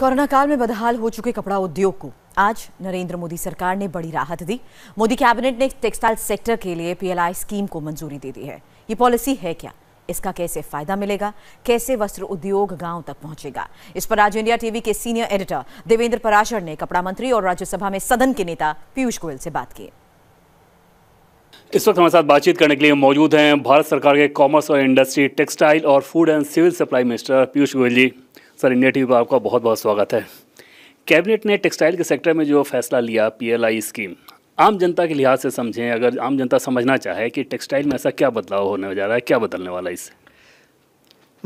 corona काल में बदहाल हो चुके कपड़ा उद्योग को आज नरेंद्र मोदी सरकार ने बड़ी राहत दी मोदी कैबिनेट ने टेक्सटाइल सेक्टर के लिए पीएलआई स्कीम को मंजूरी दे दी है ये पॉलिसी है क्या इसका कैसे फायदा मिलेगा कैसे वस्त्र उद्योग गांव तक पहुंचेगा इस पर आज इंडिया टीवी के सीनियर एडिटर देवेंद्र पराशर ने कपड़ा मंत्री और राज्यसभा में सदन के नेता पीयूष गोयल से बात की इस वक्त हमारे साथ बातचीत करने के लिए मौजूद हैं भारत सरकार के कॉमर्स और इंडस्ट्री टेक्सटाइल और food and civil supply minister Piyush Goyal ji sir India TV पर आपका बहुत बहुत स्वागत है कैबिनेट ने टेक्सटाइल के सेक्टर में जो फैसला लिया पीएलआई स्कीम आम जनता के लिहाज से समझें अगर आम जनता समझना चाहे कि टेक्सटाइल में ऐसा क्या बदलाव होने जा रहा है क्या बदलने वाला है इससे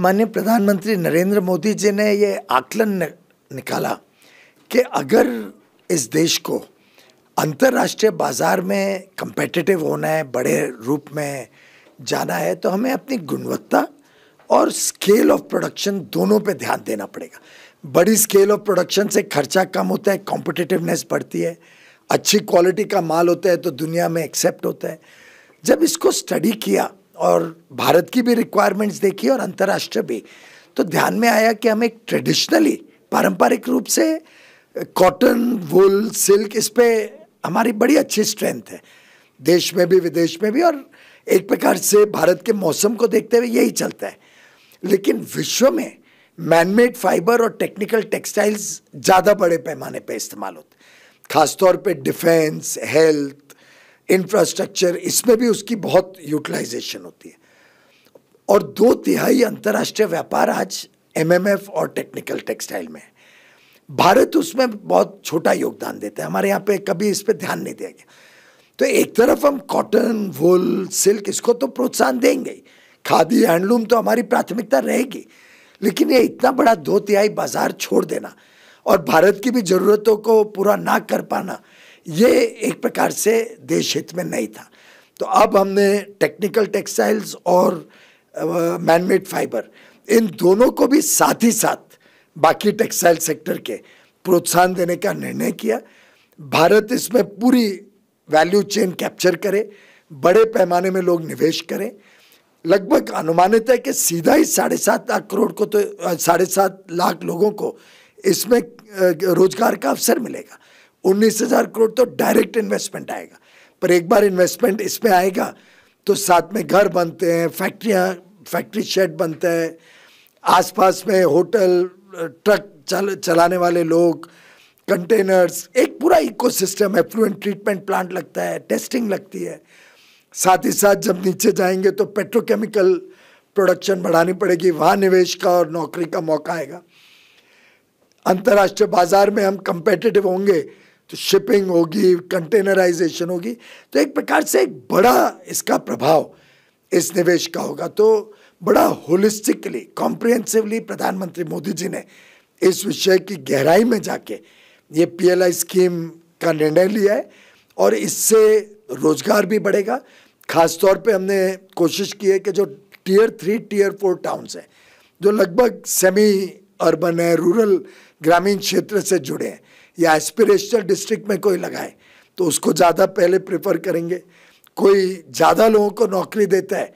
माननीय प्रधानमंत्री नरेंद्र मोदी जी ने ये आकलन निकाला कि अगर इस देश को अंतर्राष्ट्रीय बाज़ार में कंपेटिटिव होना है बड़े रूप में जाना है तो हमें अपनी गुणवत्ता और स्केल ऑफ प्रोडक्शन दोनों पे ध्यान देना पड़ेगा बड़ी स्केल ऑफ प्रोडक्शन से खर्चा कम होता है कॉम्पिटिटिवनेस बढ़ती है अच्छी क्वालिटी का माल होता है तो दुनिया में एक्सेप्ट होता है जब इसको स्टडी किया और भारत की भी रिक्वायरमेंट्स देखी और अंतर्राष्ट्रीय भी तो ध्यान में आया कि हम एक ट्रेडिशनली पारंपरिक रूप से कॉटन वुल सिल्क इस पर हमारी बड़ी अच्छी स्ट्रेंथ है देश में भी विदेश में भी और एक प्रकार से भारत के मौसम को देखते हुए यही चलता है लेकिन विश्व में मैनमेड फाइबर और टेक्निकल टेक्सटाइल्स ज़्यादा बड़े पैमाने पर इस्तेमाल होते खासतौर पर डिफेंस हेल्थ इंफ्रास्ट्रक्चर इसमें भी उसकी बहुत यूटिलाइजेशन होती है और दो तिहाई अंतर्राष्ट्रीय व्यापार आज एमएमएफ और टेक्निकल टेक्सटाइल में है भारत उसमें बहुत छोटा योगदान देता है हमारे यहाँ पे कभी इस पर ध्यान नहीं दिया गया तो एक तरफ हम कॉटन वुल सिल्क इसको तो प्रोत्साहन देंगे ही खादी हैंडलूम तो हमारी प्राथमिकता रहेगी लेकिन ये इतना बड़ा दो तिहाई बाजार छोड़ देना और भारत की भी ज़रूरतों को पूरा ना कर पाना ये एक प्रकार से देश हित में नहीं था तो अब हमने टेक्निकल टेक्सटाइल्स और मैनमेड फाइबर इन दोनों को भी साथ ही साथ बाकी टेक्सटाइल सेक्टर के प्रोत्साहन देने का निर्णय किया भारत इसमें पूरी वैल्यू चेन कैप्चर करे बड़े पैमाने में लोग निवेश करें लगभग अनुमानित है कि सीधा ही साढ़े सात लाख करोड़ को तो साढ़े सात लाख लोगों को इसमें रोजगार का अवसर मिलेगा उन्नीस हज़ार करोड़ तो डायरेक्ट इन्वेस्टमेंट आएगा पर एक बार इन्वेस्टमेंट इसमें आएगा तो साथ में घर बनते हैं फैक्ट्रियाँ फैक्ट्री शेड बनते हैं आसपास में होटल ट्रक चल चलाने वाले लोग कंटेनर्स एक पूरा इकोसिस्टम एफ्लुएंट ट्रीटमेंट प्लांट लगता है टेस्टिंग लगती है साथ ही साथ जब नीचे जाएंगे तो पेट्रोकेमिकल प्रोडक्शन बढ़ानी पड़ेगी वहाँ निवेश का और नौकरी का मौका आएगा अंतर्राष्ट्रीय बाज़ार में हम कंपेटिटिव होंगे तो शिपिंग होगी कंटेनराइजेशन होगी तो एक प्रकार से एक बड़ा इसका प्रभाव इस निवेश का होगा तो बड़ा होलिस्टिकली कॉम्प्रिहेंसिवली प्रधानमंत्री मोदी जी ने इस विषय की गहराई में जाके ये पीएलआई स्कीम का निर्णय लिया है और इससे रोजगार भी बढ़ेगा ख़ास तौर पे हमने कोशिश की है कि जो tier three tier four towns हैं जो लगभग सेमी अर्बन है रूरल ग्रामीण क्षेत्र से जुड़े हैं या एस्पिरेशनल डिस्ट्रिक्ट में कोई लगाए तो उसको ज़्यादा पहले प्रेफर करेंगे कोई ज़्यादा लोगों को नौकरी देता है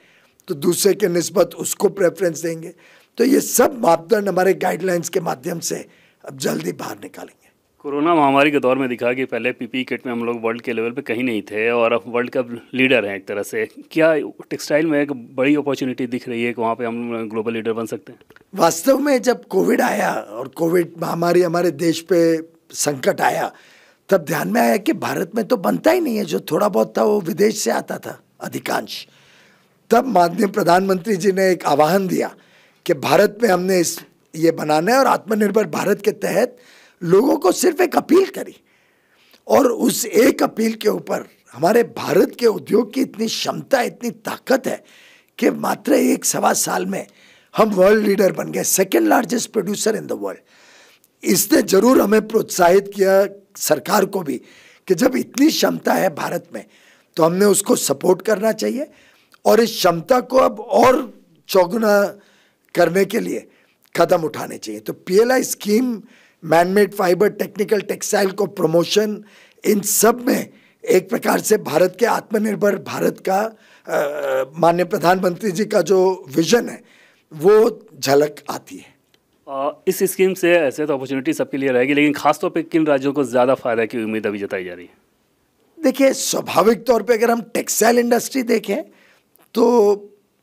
तो दूसरे के नस्बत उसको प्रेफरेंस देंगे तो ये सब मापदंड हमारे गाइडलाइंस के माध्यम से अब जल्दी बाहर निकालेंगे कोरोना महामारी के दौर में दिखा कि पहले पीपी किट में हम लोग वर्ल्ड के लेवल पे कहीं नहीं थे और अब वर्ल्ड का लीडर हैं एक तरह से क्या टेक्सटाइल में एक बड़ी अपॉर्चुनिटी दिख रही है कि वहाँ पे हम ग्लोबल लीडर बन सकते हैं वास्तव में जब कोविड आया और कोविड महामारी हमारे देश पे संकट आया तब ध्यान में आया कि भारत में तो बनता ही नहीं है जो थोड़ा बहुत था वो विदेश से आता था अधिकांश तब माननीय प्रधानमंत्री जी ने एक आह्वान दिया कि भारत में हमने इस ये बनाना है और आत्मनिर्भर भारत के तहत लोगों को सिर्फ एक अपील करी और उस एक अपील के ऊपर हमारे भारत के उद्योग की इतनी क्षमता इतनी ताकत है कि मात्र एक सवा साल में हम वर्ल्ड लीडर बन गए second largest producer in the world इसने जरूर हमें प्रोत्साहित किया सरकार को भी कि जब इतनी क्षमता है भारत में तो हमने उसको सपोर्ट करना चाहिए और इस क्षमता को अब और चौगुना करने के लिए कदम उठाने चाहिए तो PLI scheme manmade fibre technical textile को प्रमोशन इन सब में एक प्रकार से भारत के आत्मनिर्भर भारत का माननीय प्रधानमंत्री जी का जो विजन है वो झलक आती है आ, इस स्कीम से ऐसे तो अपॉर्चुनिटी सबके लिए रहेगी लेकिन खासतौर पर किन राज्यों को ज़्यादा फायदा की उम्मीद अभी जताई जा रही है देखिए स्वाभाविक तौर पे अगर हम टेक्सटाइल इंडस्ट्री देखें तो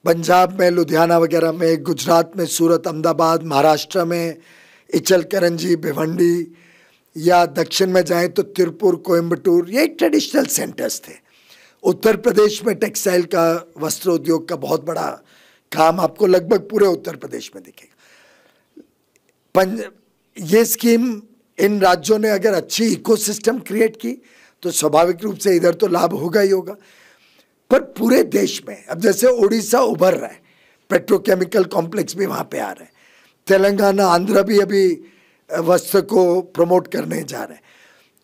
पंजाब में लुधियाना वगैरह में गुजरात में सूरत अहमदाबाद महाराष्ट्र में इचल करंजी भिवंडी या दक्षिण में जाएं तो तिरुपुर कोयम्बटूर ये ट्रेडिशनल सेंटर्स थे उत्तर प्रदेश में टेक्सटाइल का वस्त्र उद्योग का बहुत बड़ा काम आपको लगभग पूरे उत्तर प्रदेश में दिखेगा पंज ये स्कीम इन राज्यों ने अगर अच्छी इकोसिस्टम क्रिएट की तो स्वाभाविक रूप से इधर तो लाभ होगा ही होगा पर पूरे देश में अब जैसे उड़ीसा उभर रहा है पेट्रोकेमिकल कॉम्प्लेक्स भी वहाँ पे आ रहा है तेलंगाना आंध्र भी अभी वस्त्र को प्रमोट करने जा रहे हैं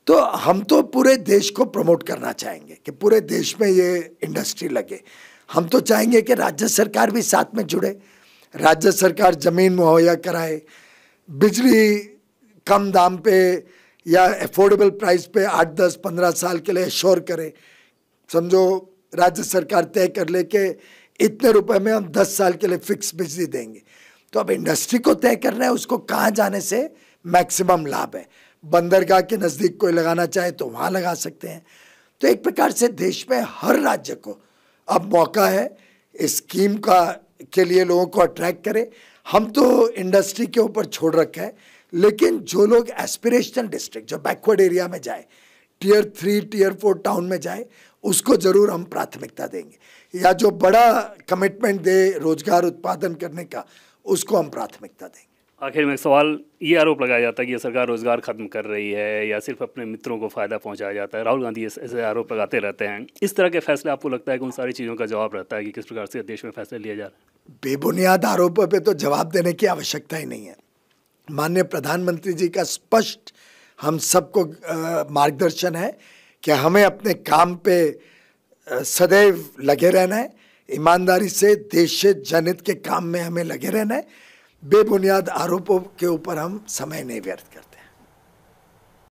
तो हम तो पूरे देश को प्रमोट करना चाहेंगे कि पूरे देश में ये इंडस्ट्री लगे हम तो चाहेंगे कि राज्य सरकार भी साथ में जुड़े राज्य सरकार ज़मीन मुहैया कराए बिजली कम दाम पे या अफोर्डेबल प्राइस पे आठ दस पंद्रह साल के लिए श्योर करे समझो राज्य सरकार तय कर ले कि इतने रुपए में हम दस साल के लिए फिक्स बिजली देंगे तो अब इंडस्ट्री को तय करना है उसको कहाँ जाने से मैक्सिमम लाभ है बंदरगाह के नज़दीक कोई लगाना चाहे तो वहाँ लगा सकते हैं तो एक प्रकार से देश में हर राज्य को अब मौका है इस स्कीम का के लिए लोगों को अट्रैक्ट करें हम तो इंडस्ट्री के ऊपर छोड़ रखे हैं लेकिन जो लोग एस्पिरेशनल डिस्ट्रिक्ट जो बैकवर्ड एरिया में जाए tier three tier four town में जाए उसको ज़रूर हम प्राथमिकता देंगे या जो बड़ा कमिटमेंट दे रोजगार उत्पादन करने का उसको हम प्राथमिकता देंगे आखिर में सवाल ये आरोप लगाया जाता है कि सरकार रोज़गार ख़त्म कर रही है या सिर्फ अपने मित्रों को फ़ायदा पहुंचाया जाता है राहुल गांधी ऐसे आरोप लगाते रहते हैं इस तरह के फैसले आपको लगता है कि उन सारी चीज़ों का जवाब रहता है कि किस प्रकार से देश में फैसले लिए जा रहे हैं बेबुनियाद आरोपों पर तो जवाब देने की आवश्यकता ही नहीं है माननीय प्रधानमंत्री जी का स्पष्ट हम सबको मार्गदर्शन है कि हमें अपने काम पे सदैव लगे रहना है ईमानदारी से देश से जनहित के काम में हमें लगे रहना है बेबुनियाद आरोपों के ऊपर हम समय नहीं व्यर्थ करते